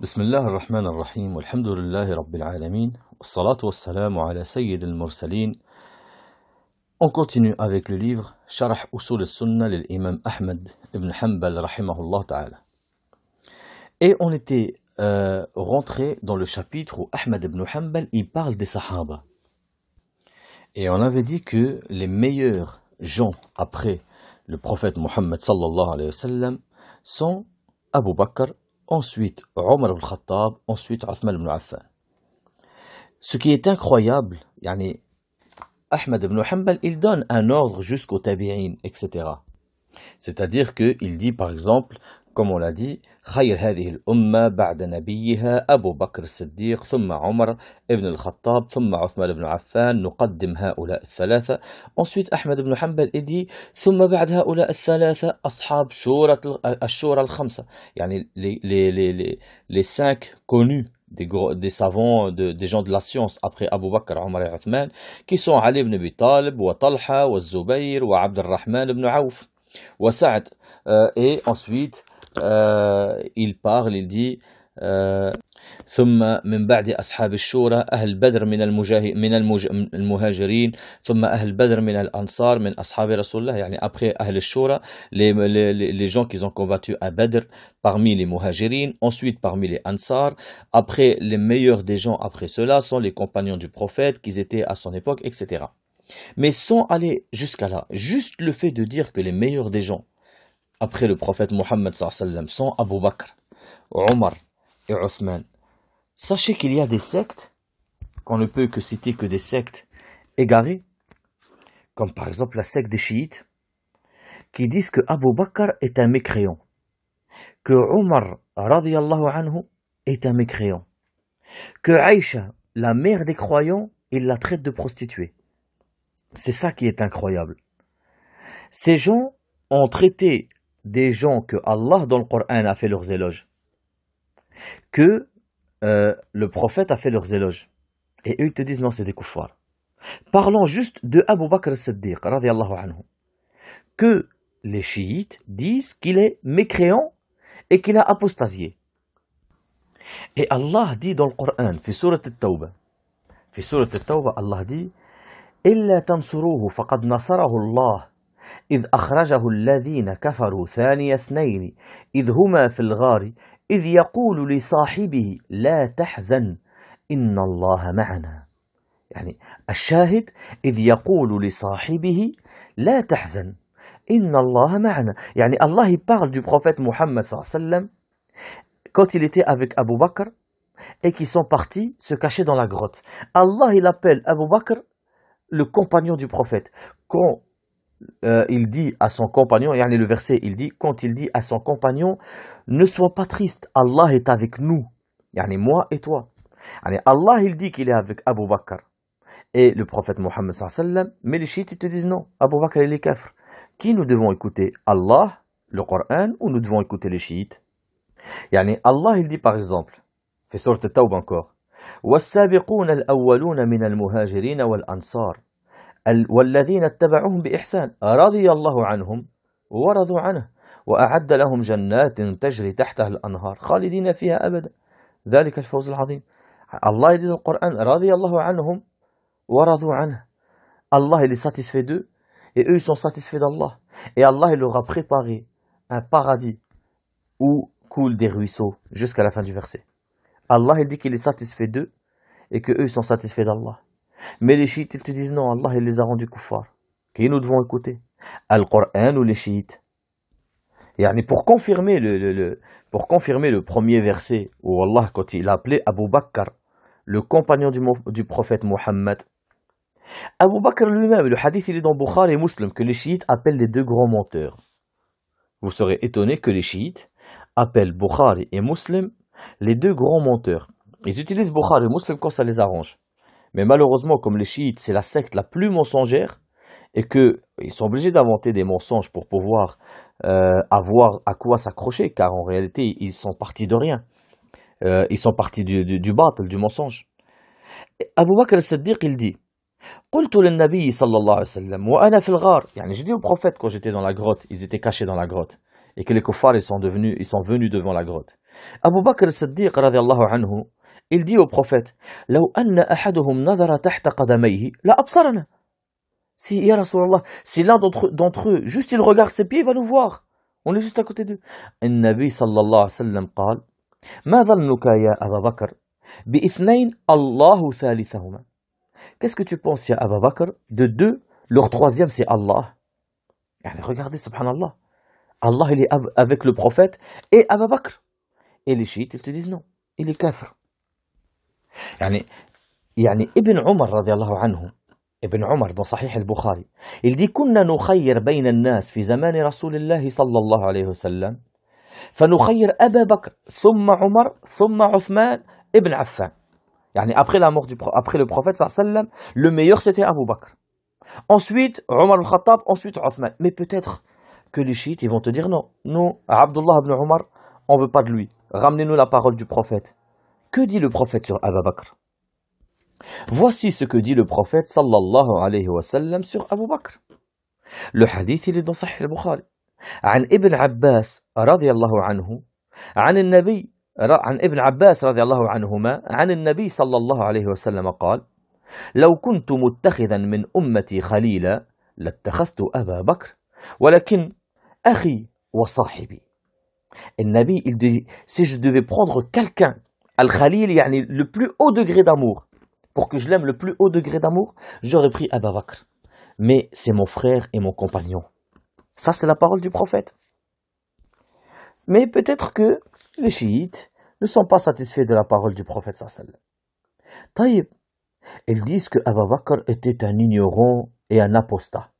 بسم الله الرحمن الرحيم والحمد لله رب العالمين والصلاة والسلام على سيد المرسلين On continue avec le livre شرح أصول السنة للإمام أحمد بن حنبل رحمه الله تعالى Et on était euh, rentré dans le chapitre où Ahmed ibn Hanbal il parle des Sahaba. Et on avait dit que les meilleurs gens après le prophète Mohammed sallallahu alayhi wa sallam sont Abu Bakr ensuite Omar ibn Khattab, ensuite Othman ibn Affan. Ce qui est incroyable, yani, Ahmed ibn Hanbal, il donne un ordre jusqu'au tabi'in, etc. C'est-à-dire qu'il dit par exemple كما دي خير هذه الأمة بعد نبيها أبو بكر الصديق ثم عمر ابن الخطاب ثم عثمان بن عفان نقدم هؤلاء الثلاثة أنسويت أحمد بن حنبل إدي ثم بعد هؤلاء الثلاثة أصحاب شورة الشورى الخمسة يعني لي لي لي لي سانك كونو des, gros, des savants, de, des gens de la science après Abu Bakr, Omar et Uthman, qui sont Ali ibn Abi Talib, wa Talha, wa Zubayr, wa Abdurrahman ibn Auf, wa Sa'd, euh, et ensuite Euh, il parle, il dit après les, gens qui ont combattu à Badr parmi les muhajirin ensuite parmi les ansar après les meilleurs des gens après cela sont les compagnons du prophète qu'ils étaient à son époque etc mais sans aller jusqu'à là juste le fait de dire que les meilleurs des gens après le prophète Mohammed sont Abu Bakr, Omar et Othman. Sachez qu'il y a des sectes, qu'on ne peut que citer que des sectes égarées, comme par exemple la secte des chiites, qui disent que Abu Bakr est un mécréant, que Omar anhu est un mécréant, que Aïcha, la mère des croyants, il la traite de prostituée. C'est ça qui est incroyable. Ces gens ont traité des gens que Allah dans le Coran a fait leurs éloges, que euh, le prophète a fait leurs éloges, et eux te disent non, c'est des koufars. Parlons juste de Abu Bakr siddiq anhu, que les chiites disent qu'il est mécréant et qu'il a apostasié. Et Allah dit dans le Coran, في tawbah fi في al-tawbah Allah dit إلا تنصروه فقد نصره الله إذ أخرجه الذين كفروا ثاني اثنين إذ هما في الغار إذ يقول لصاحبه لا تحزن إن الله معنا يعني الشاهد إذ يقول لصاحبه لا تحزن إن الله معنا يعني الله il parle du prophète Mohammed sallam quand il était avec Abu Bakr et qui sont partis se cacher dans la grotte. Allah il appelle Abu Bakr le compagnon du prophète. Quand euh, il dit à son compagnon, a le verset, il dit, quand il dit à son compagnon, ne sois pas triste, Allah est avec nous, moi et toi. Allah, il dit qu'il est avec Abu Bakr et le prophète Mohammed mais les chiites ils te disent non, Abu Bakr est les kafir. Qui nous devons écouter Allah, le Coran, ou nous devons écouter les chiites Allah, il dit par exemple, Fais sorte Taub encore, al ansar والذين اتبعوهم بإحسان رضي الله عنهم ورضوا عنه وأعد لهم جنات تجري تحتها الأنهار خالدين فيها أبدا ذلك الفوز العظيم الله يدين القرآن رضي الله عنهم ورضوا عنه Allah il est satisfait d'eux et eux ils sont satisfaits d'Allah et Allah il leur a préparé un paradis où coulent des ruisseaux jusqu'à la fin du verset Allah il dit qu'il est satisfait d'eux et que eux ils sont satisfaits d'Allah Mais les chiites, ils te disent non, Allah, il les a rendus kuffar. Qui nous devons écouter Al-Qur'an ou les chiites Et pour, confirmer le, pour confirmer le premier verset où Allah, quand il a appelé Abu Bakr, le compagnon du, prophète Mohammed, Abu Bakr lui-même, le hadith, il est dans Bukhari et Muslim, que les chiites appellent les deux grands menteurs. Vous serez étonné que les chiites appellent Bukhari et Muslim les deux grands menteurs. Ils utilisent Bukhari et Muslim quand ça les arrange. Mais malheureusement, comme les chiites, c'est la secte la plus mensongère, et qu'ils sont obligés d'inventer des mensonges pour pouvoir euh, avoir à quoi s'accrocher, car en réalité, ils sont partis de rien. Euh, ils sont partis du, du, du battle, du mensonge. Abou Abu Bakr al-Siddiq, il dit je dis au prophète quand j'étais dans la grotte ils étaient cachés dans la grotte et que les kuffars ils sont devenus ils sont venus devant la grotte Abu Bakr as-Siddiq anhu il dit au prophète Si, si l'un d'entre eux, juste il regarde ses pieds, il va nous voir. On est juste à côté d'eux. Qu'est-ce que tu penses, ya Abba Bakr De deux, leur troisième, c'est Allah. regardez, subhanallah. Allah, il est avec le prophète et Abba Bakr. Et les chiites, ils te disent non, il est kafir. يعني يعني ابن عمر رضي الله عنه ابن عمر ده صحيح البخاري اللي كنا نخير بين الناس في زمان رسول الله صلى الله عليه وسلم فنخير ابا بكر ثم عمر ثم عثمان ابن عفان يعني ابخي لا موغ دو ابخي لو بروفيت صلى الله عليه وسلم لو ميور سيتي ابو بكر انسويت عمر الخطاب انسويت عثمان مي بوتيتر كو لي les chiites تو دير نو نو عبد الله بن عمر اون فو با de lui ramenez-nous la parole du prophète que dit le prophète sur Abu Bakr Voici ce que dit le prophète sallallahu alayhi wa sallam sur Abu Bakr. Le hadith il est dans Sahih al-Bukhari. عن ابن عباس رضي الله عنه عن النبي عن ابن عباس رضي الله عنهما عن النبي صلى الله عليه وسلم قال لو كنت متخذا من أمتي خليلا لاتخذت أبا بكر ولكن أخي وصاحبي النبي il dit si je devais prendre quelqu'un Al-Khalil, le plus haut degré d'amour. Pour que je l'aime le plus haut degré d'amour, j'aurais pris Abba Bakr. Mais c'est mon frère et mon compagnon. Ça, c'est la parole du prophète. Mais peut-être que les chiites ne sont pas satisfaits de la parole du prophète sallallahu Taïb, ils disent que Bakr était un ignorant et un apostat.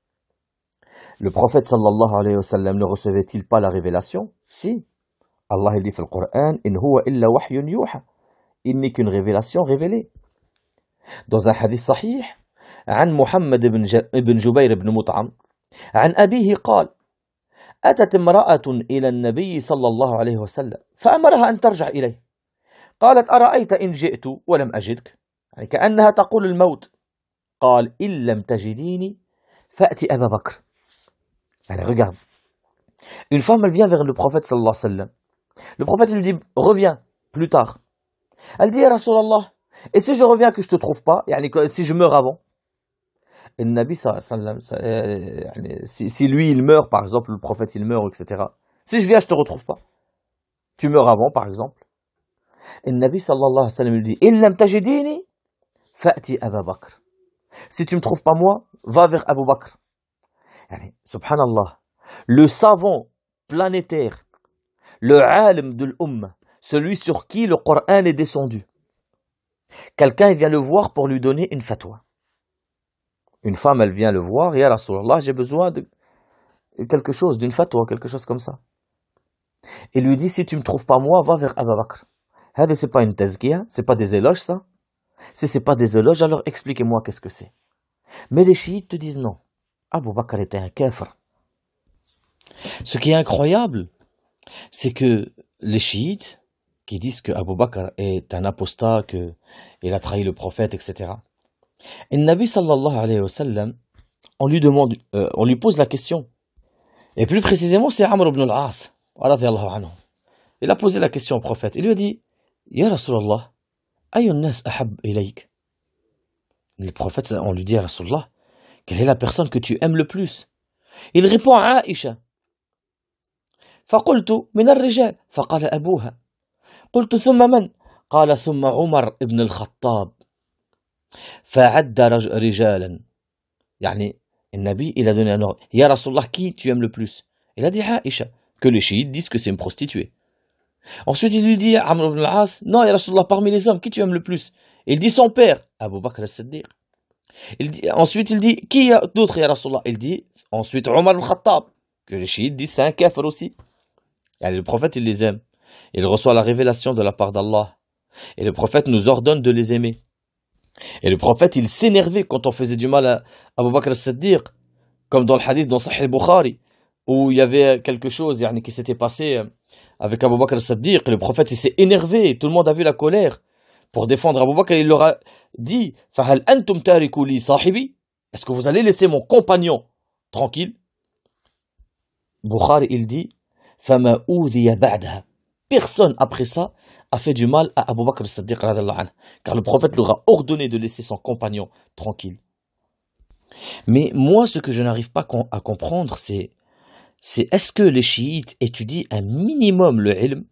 Le prophète sallallahu ne recevait-il pas la révélation Si. الله يدي في القرآن إن هو إلا وحي يوحى إني كن غيفيلاسيون غيفيلي دوز حديث صحيح عن محمد بن, ج... بن جبير بن مطعم عن أبيه قال أتت امرأة إلى النبي صلى الله عليه وسلم فأمرها أن ترجع إليه قالت أرأيت إن جئت ولم أجدك يعني كأنها تقول الموت قال إن لم تجديني فأتي أبا بكر أنا regarde, une femme elle vient vers le prophète صلى الله عليه وسلم Le prophète lui dit, reviens plus tard. Elle dit, Rasulallah, et si je reviens que je te trouve pas, si je meurs avant euh, si lui il meurt, par exemple, le prophète il meurt, etc. Si je viens, je te retrouve pas. Tu meurs avant, par exemple. Et le Nabi lui dit, Il fa'ti Abu Bakr. Si tu me trouves pas moi, va vers Abu Bakr. subhanallah, le savant planétaire le alim de l'umm, celui sur qui le Coran est descendu. Quelqu'un vient le voir pour lui donner une fatwa. Une femme, elle vient le voir, et Ya Rasulallah, j'ai besoin de quelque chose, d'une fatwa, quelque chose comme ça. Il lui dit, si tu ne me trouves pas moi, va vers Abba Bakr. Ce n'est pas une tazkia, ce n'est pas des éloges ça. Si ce n'est pas des éloges, alors expliquez-moi qu'est-ce que c'est. Mais les chiites te disent non. Abu Bakr était un kafir. Ce qui est incroyable, c'est que les chiites, qui disent que Abu Bakr est un apostat, qu'il a trahi le prophète, etc. Et le Nabi sallallahu alayhi wa sallam, on lui demande, euh, on lui pose la question. Et plus précisément, c'est Amr ibn al-As, Il a posé la question au prophète. Il lui a dit, Ya Rasulallah, ayun nas ahab ilayk. Le prophète, on lui dit, Rasulallah, quelle est la personne que tu aimes le plus Il répond à Aisha. فقلت من الرجال فقال أبوها قلت ثم من قال ثم عمر بن الخطاب فعد رجالا يعني النبي il a donné un ordre يا رسول الله qui tu aimes le plus il a dit Aïcha que les chiites disent que c'est une prostituée ensuite il lui dit Amr ibn al-As non يا رسول الله parmi les hommes qui tu aimes le plus il dit son père Abu Bakr as-Siddiq il dit, ensuite il dit qui d'autre Ya رسول الله il dit ensuite Omar al Khattab que les chiites disent c'est un le prophète, il les aime. Il reçoit la révélation de la part d'Allah. Et le prophète nous ordonne de les aimer. Et le prophète, il s'énervait quand on faisait du mal à Abu Bakr al-Siddiq, comme dans le hadith dans Sahih Bukhari, où il y avait quelque chose qui s'était passé euh, avec Abu Bakr al-Siddiq. Le prophète, il s'est énervé, tout le monde a vu la colère. Pour défendre Abu Bakr, il leur a dit antum sahibi Est-ce que vous allez laisser mon compagnon tranquille Bukhari, il dit personne après ça a fait du mal à Abu Bakr al-Siddiq car le prophète leur a ordonné de laisser son compagnon tranquille. Mais moi, ce que je n'arrive pas à comprendre, c'est c'est est-ce que les chiites étudient un minimum le ilm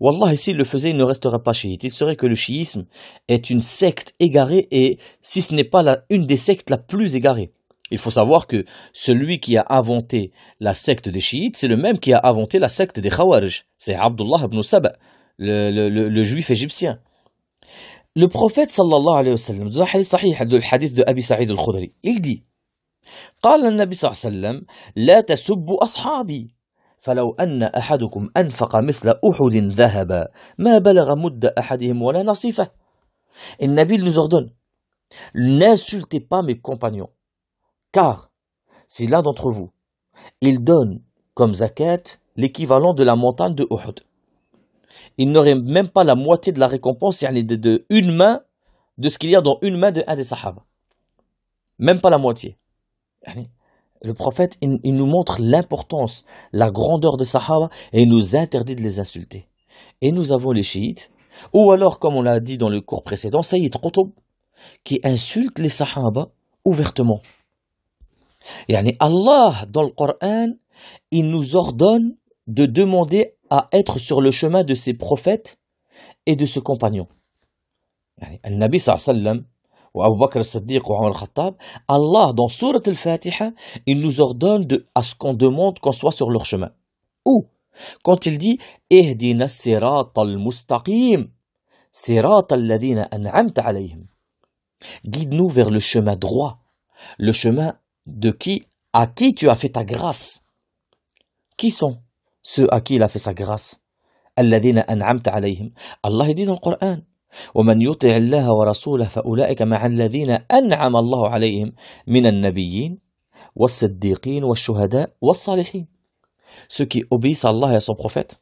Wallah, s'ils le faisaient, il ne resteraient pas chiites. Il serait que le chiisme est une secte égarée et si ce n'est pas la, une des sectes la plus égarée. Il faut savoir que celui qui a inventé la secte des chiites, c'est le même qui a inventé la secte des Khawarij. C'est Abdullah ibn Saba, le, le, juif égyptien. Le prophète sallallahu alayhi wa sallam, dans hadith sahih, le hadith de Sa'id al-Khudri, il dit قال النبي صلى الله عليه وسلم لا تسبوا أصحابي فلو أن أحدكم أنفق مثل أحد ذهبا ما بلغ مد أحدهم ولا Le النبي nous ordonne n'insultez pas mes compagnons car, si l'un d'entre vous, il donne comme zakat l'équivalent de la montagne de Uhud, il n'aurait même pas la moitié de la récompense, yani de, de une main, de ce qu'il y a dans une main de un des Sahaba. Même pas la moitié. le prophète, il, nous montre l'importance, la grandeur des Sahaba et il nous interdit de les insulter. Et nous avons les chiites, ou alors, comme on l'a dit dans le cours précédent, Sayyid Qutb, qui insultent les Sahaba ouvertement. Allah, dans le Coran, il nous ordonne de demander à être sur le chemin de ses prophètes et de ses compagnons. Nabi sallam ou Abu Bakr Siddiq ou Omar Khattab, Allah, dans Surat al-Fatiha, il nous ordonne à ce qu'on demande qu'on soit sur leur chemin. Ou, quand il dit Ihdina mustaqim ladina an'amta alayhim. Guide-nous vers le chemin droit, le chemin de qui, à qui tu as fait ta grâce. Qui sont ceux à qui il a fait sa grâce الذين أنعمت عليهم الله يدين القرآن ومن يطع الله ورسوله فأولئك مع الذين أنعم الله عليهم من النبيين والصديقين والشهداء والصالحين ceux qui obéissent à Allah et à son prophète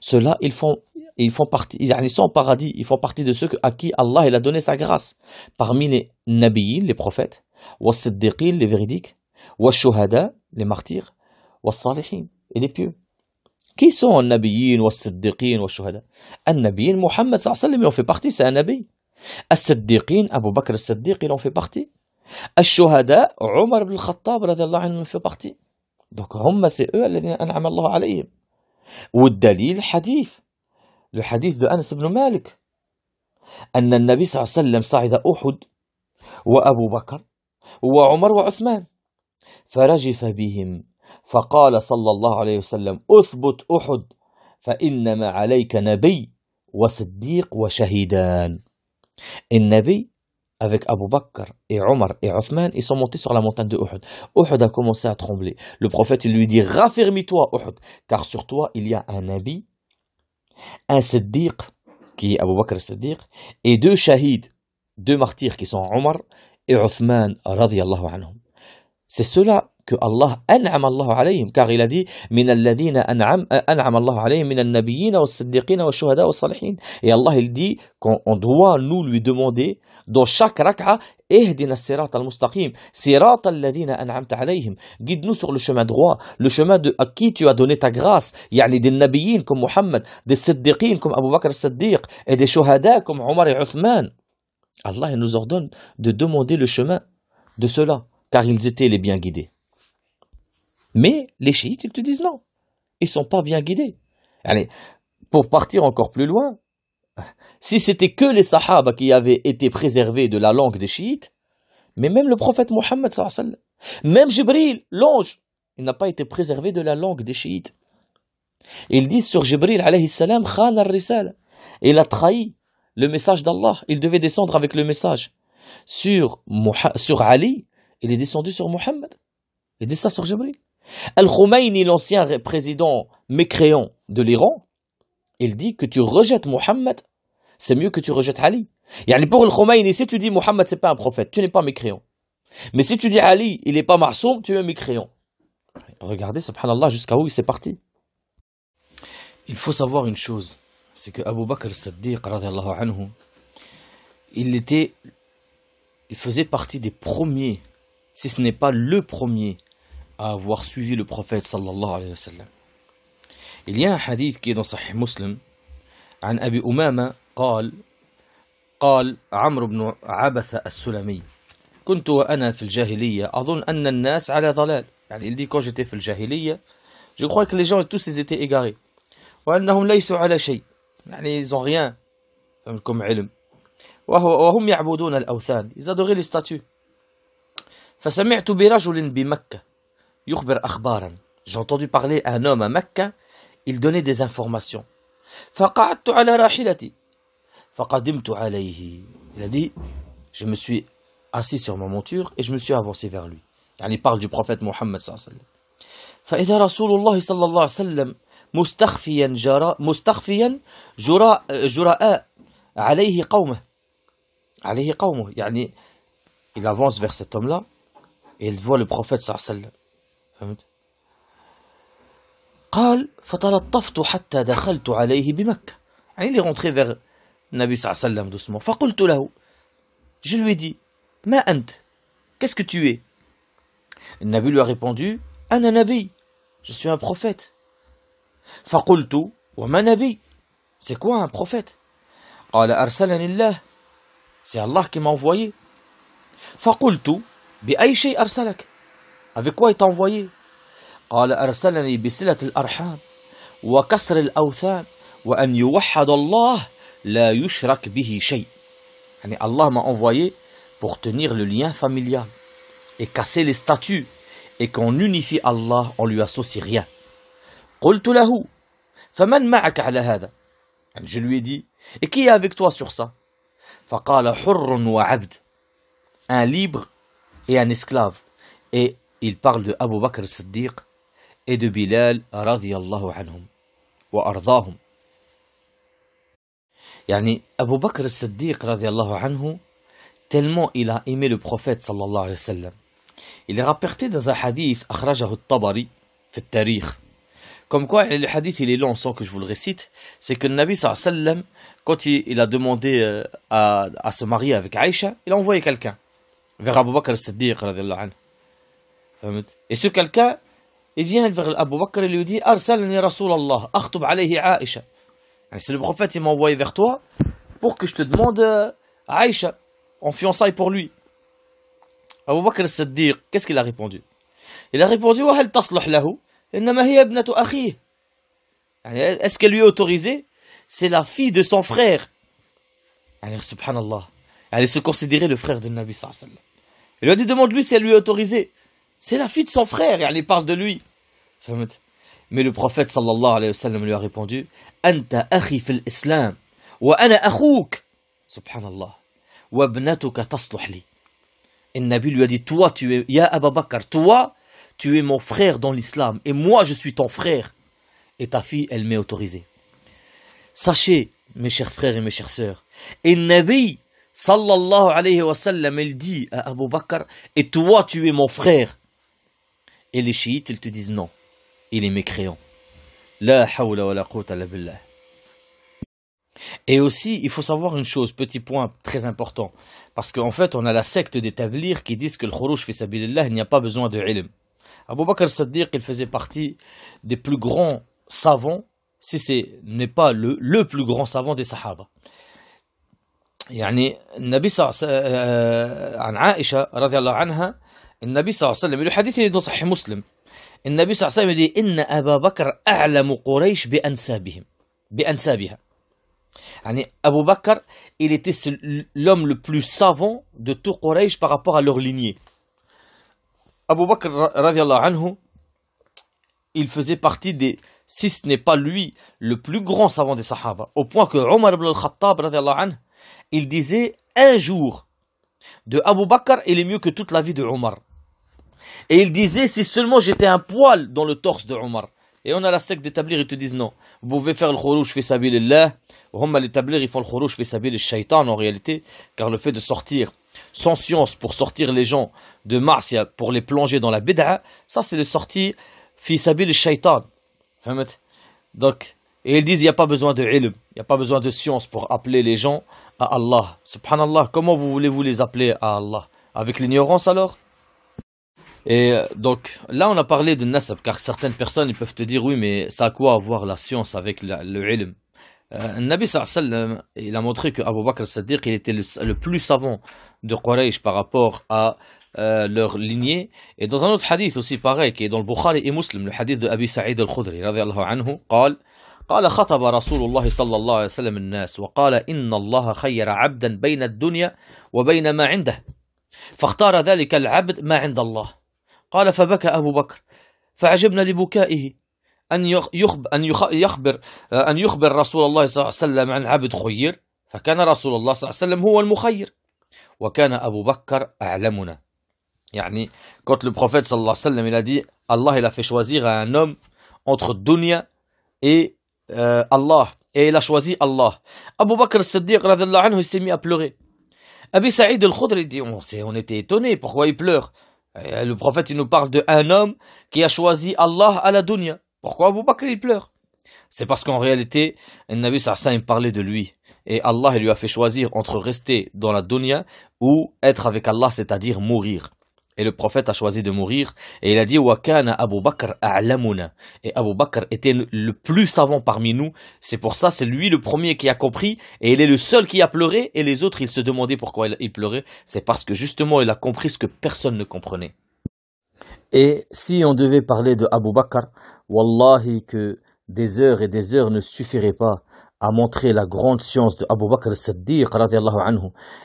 ceux-là ils font ils font partie, ils sont au paradis, ils font partie de ceux à qui Allah il a donné sa grâce. Parmi les nabiyins, les prophetes les was-siddiqin, les veridiques les was-shuhada, les martyrs, les salihin et les pieux. Qui sont les nabiyins, les siddiqin les shuhada Les nabiyin Muhammad sallallahu alayhi wa sallam, fait partie, c'est un nabi. Les siddiqin Abu Bakr al siddiq il en fait partie. Les shuhada Omar ibn al-Khattab, il en fait partie. Donc, c'est eux, les الذين أنعم الله عليهم. والدليل hadith. لحديث أنس بن مالك أن النبي صلى الله عليه وسلم صعد أحد وأبو بكر وعمر وعثمان فرجف بهم فقال صلى الله عليه وسلم اثبت أحد فإنما عليك نبي وصديق وشهيدان النبي avec Abu Bakr et Omar et Othman, ils sont montés sur la montagne de Uhud. Uhud a commencé à trembler. Le prophète il lui dit Raffermis-toi, Uhud, car sur toi il y a un habit un Siddiq, qui est Abu Bakr Siddiq, et deux Shahid, deux martyrs qui sont Omar et Uthman, radiallahu anhum. C'est cela que Allah an'ama Allah alayhim, car il a dit min Minalladina an'am Allah alayhim, min an-nabiyyin wa as-siddiqin wa ash shuhada wa as salihin. Et Allah il dit qu'on doit nous lui demander dans chaque rak'a Ihdina as-sirata al-mustaqim, sirata alladhina an'amta alayhim. Guide-nous sur le chemin droit, le chemin de à qui tu as donné ta grâce, yani des nabiyyin comme Muhammad, des siddiqin comme Abu Bakr as-Siddiq et des shuhada comme Omar et Uthman. Allah il nous ordonne de demander le chemin de cela, car ils étaient les bien guidés. Mais les chiites, ils te disent non. Ils sont pas bien guidés. Allez, pour partir encore plus loin, si c'était que les Sahaba qui avaient été préservés de la langue des chiites, mais même le prophète Mohammed, même Jibril, l'ange, il n'a pas été préservé de la langue des chiites. Ils disent sur Jibril, alayhi salam, Il a trahi le message d'Allah. Il devait descendre avec le message. Sur, sur Ali, il est descendu sur Mohammed. Il dit ça sur Jibril. Al-Khomeini, l'ancien président mécréant de l'Iran, il dit que tu rejettes Mohammed, c'est mieux que tu rejettes Ali. Et pour Al-Khomeini, si tu dis Mohammed, c'est pas un prophète, tu n'es pas mécréant. Mais si tu dis Ali, il n'est pas marsoum, tu es mécréant. Regardez, subhanallah, jusqu'à où il s'est parti. Il faut savoir une chose, c'est que Abou Bakr Saddiq, anhu, il était, il faisait partie des premiers, si ce n'est pas le premier à avoir suivi le prophète sallallahu alayhi wa sallam. Il y a un hadith qui est dans Sahih Muslim عن أبي أمامة قال قال عمرو بن عبس السلمي كنت وأنا في الجاهلية أظن أن الناس على ضلال يعني il dit quand j'étais في الجاهلية je crois que les gens tous ils étaient égarés وأنهم ليسوا على شيء يعني ils ont rien comme علم وهو وهم يعبدون الأوثان ils adoraient les statues فسمعت برجل بمكة J'ai entendu parler à un homme à Mecca, il donnait des informations. Il a dit, je me suis assis sur ma monture et je me suis avancé vers lui. Il parle du prophète Mohammed il avance vers cet homme là et il voit le prophète فهمت قال فتلطفت حتى دخلت عليه بمكة يعني لي rentré vers النبي صلى الله عليه وسلم doucement فقلت له je lui ai dit ما أنت qu'est-ce que tu es النبي lui a répondu أنا نبي je suis un prophète فقلت وما نبي c'est quoi un prophète قال أرسلني الله c'est Allah qui m'a envoyé فقلت بأي شيء أرسلك Avec quoi il t'a envoyé قال أرسلني بصلة الأرحام وكسر الأوثان وأن يوحد الله لا يشرك به شيء يعني Allah m'a envoyé pour tenir le lien familial et casser les statues et qu'on unifie Allah, on lui associe rien. قلت له فمن معك على هذا يعني je lui ai dit et qui est avec toi sur ça فقال حر وعبد un libre et un esclave et il parle de Abu Bakr Siddiq et de Bilal radiyallahu anhum wa ardahum. Yani Abu Bakr Siddiq radiyallahu anhu, tellement il a aimé le prophète sallallahu alayhi wa sallam. Il est rapporté dans un hadith, akhrajahu al tabari, fi al التاريخ. Comme quoi, le hadith, il est long, sans que je vous le récite. C'est que le Nabi, sallam, quand il, il a demandé à, à se marier avec Aïcha, il a envoyé quelqu'un vers Abu Bakr Siddiq, radiallahu anhu. Et ce quelqu'un, il vient vers Abu Bakr et lui dit alayhi Aisha. C'est le prophète, il m'a envoyé vers toi pour que je te demande euh, Aisha en fiançailles pour lui. Abu Bakr al-Saddiq, qu'est-ce qu'il a répondu Il a répondu Est-ce qu'elle lui est autorisée C'est la fille de son frère. Alors, subhanallah. Elle se considérait le frère de Nabi sallallahu Il lui a dit Demande-lui si elle lui est autorisée. C'est la fille de son frère, et elle parle de lui. Mais le prophète sallallahu alayhi wa sallam lui a répondu Anta akhi fil islam, wa ana akhouk. Subhanallah. Wa abnatuka tasluh li. Et Nabi lui a dit Toi, tu es, Ya Abu Bakr, toi, tu es mon frère dans l'islam, et moi, je suis ton frère. Et ta fille, elle m'est autorisée. Sachez, mes chers frères et mes chères sœurs, et Nabi sallallahu alayhi wa sallam, il dit à Abu Bakr Et toi, tu es mon frère. Et les chiites, ils te disent non. Il est mécréant. La hawla wa la Et aussi, il faut savoir une chose, petit point très important. Parce qu'en fait, on a la secte des qui disent que le khuruj fi sabilillah, il n'y a pas besoin de ilm. Abou Bakr Saddiq, qu'il faisait partie des plus grands savants, si ce n'est pas le, plus grand savant des Sahaba. Yani, y a un النبي صلى الله عليه وسلم له حديث اللي صحيح مسلم النبي صلى الله عليه وسلم يقول إن أبا بكر أعلم قريش بأنسابهم بأنسابها يعني أبو بكر il était l'homme le plus savant de tout Quraysh par rapport à leur lignée Abu Bakr الله anhu il faisait partie des si ce n'est pas lui le plus grand savant des Sahaba au point que Omar ibn al-Khattab الله anhu il disait un jour de Abu Bakr il est mieux que toute la vie de Omar et il disait, si seulement j'étais un poil dans le torse de Omar. Et on a la secte d'établir, ils te disent non. Vous pouvez faire le khuruj fi sabilillah. Hum l'établir, ils font le khuruj fi sabil shaitan en réalité. Car le fait de sortir sans science pour sortir les gens de marsia pour les plonger dans la bid'a, ça c'est le sortir fi sabilillah shaitan. Donc, et ils disent, il n'y a pas besoin de ilm, il n'y a pas besoin de science pour appeler les gens à Allah. Subhanallah, comment vous voulez-vous les appeler à Allah Avec l'ignorance alors et euh, donc là, on a parlé de nasab, car certaines personnes peuvent te dire oui, mais ça a quoi avoir la science avec le ilm euh, Nabi sallam, il a montré que Abu Bakr c'est-à-dire il était le, plus savant de Quraysh par rapport à euh, leur lignée. Et dans un autre hadith aussi pareil, qui est dans le Bukhari et Muslim, le hadith de Abi Sa'id al-Khudri, radiallahu anhu, قال قال خطب رسول الله صلى الله عليه وسلم الناس وقال إن الله خير عبدا بين الدنيا وبين ما عنده فاختار ذلك العبد ما عند الله قال فبكى أبو بكر فعجبنا لبكائه أن يخبر أن يخبر أن يخبر رسول الله صلى الله عليه وسلم عن عبد خير فكان رسول الله صلى الله عليه وسلم هو المخير وكان أبو بكر أعلمنا يعني قلت البروفيت صلى الله عليه وسلم إلى دي الله إلى في شوازيغ أن نوم entre الدنيا إي الله إي لا a الله أبو بكر الصديق رضي الله عنه يسمي s'est mis أبي سعيد الخضري دي أون سي أون étonné pourquoi il pleure Eh, le prophète, il nous parle de un homme qui a choisi Allah à la dunya. Pourquoi vous pas il pleure C'est parce qu'en réalité, le Nabi Sarsan, parlait de lui. Et Allah, il lui a fait choisir entre rester dans la dunya ou être avec Allah, c'est-à-dire mourir. Et le prophète a choisi de mourir et il a dit à Abu Bakr a'lamuna. Et Abu Bakr était le plus savant parmi nous. C'est pour ça, c'est lui le premier qui a compris et il est le seul qui a pleuré. Et les autres, ils se demandaient pourquoi il pleurait. C'est parce que justement, il a compris ce que personne ne comprenait. Et si on devait parler de Abu Bakr, Wallahi que des heures et des heures ne suffiraient pas a montré la grande science de Abu Bakr al-Siddiq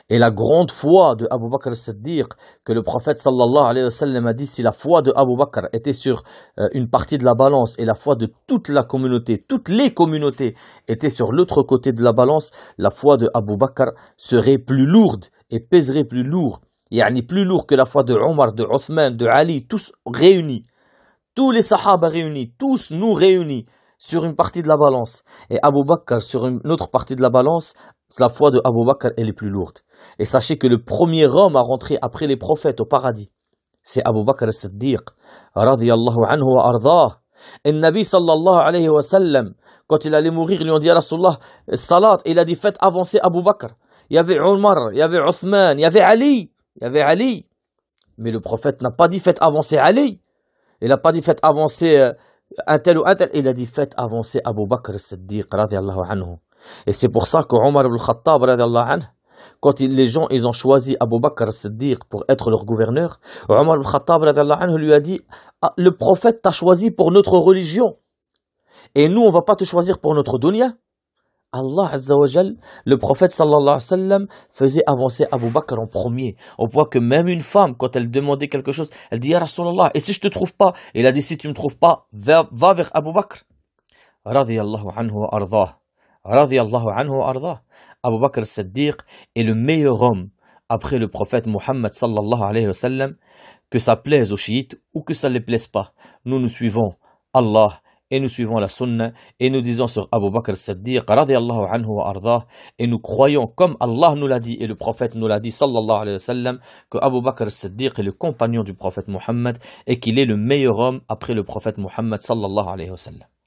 et la grande foi de Abu Bakr siddiq que le prophète sallallahu alayhi wa sallam a dit si la foi de Abu Bakr était sur euh, une partie de la balance et la foi de toute la communauté, toutes les communautés étaient sur l'autre côté de la balance, la foi de Abu Bakr serait plus lourde et pèserait plus lourd, yani plus lourd que la foi de Omar, de Uthman, de Ali, tous réunis. Tous les sahaba réunis, tous nous réunis sur une partie de la balance et Abu Bakr sur une autre partie de la balance, la foi de Abu Bakr est la plus lourde. Et sachez que le premier homme à rentrer après les prophètes au paradis, c'est Abu Bakr as-Siddiq, radiyallahu anhu wa ardah. Et Nabi sallallahu alayhi quand il allait mourir, lui ont dit à salat, il a dit faites avancer Abu Bakr. Il y avait Omar, il y avait Othman, il y avait Ali, il y avait Ali. Mais le prophète n'a pas dit fait avancer Ali. Il n'a pas dit fait avancer euh, un ou il a dit faites avancer Abu Bakr al-Siddiq Et c'est pour ça que Omar ibn Khattab anhu, quand les gens ils ont choisi Abu Bakr al-Siddiq pour être leur gouverneur, Omar ibn Khattab anhu, lui a dit ah, le prophète t'a choisi pour notre religion. Et nous, on va pas te choisir pour notre dunya. Allah Azzawajal, le prophète sallallahu alayhi wa sallam, faisait avancer Abu Bakr en premier. Au point que même une femme, quand elle demandait quelque chose, elle dit, Ya Rasulallah, et si je te trouve pas Il a dit, si tu ne me trouves pas, va, vers Abu Bakr. Radiallahu anhu arda. Radiallahu anhu arda. Abu Bakr Siddiq est le meilleur homme après le prophète Muhammad sallallahu alayhi wa sallam, que ça plaise aux chiites ou que ça ne les plaise pas. Nous nous suivons Allah et nous suivons la sunna et nous disons sur Abu Bakr Saddiq anhu wa ardah, et nous croyons comme Allah nous l'a dit et le prophète nous l'a dit sallallahu alayhi wa sallam que Abu Bakr siddiq est le compagnon du prophète Muhammad et qu'il est le meilleur homme après le prophète Muhammad sallallahu alayhi wa sallam.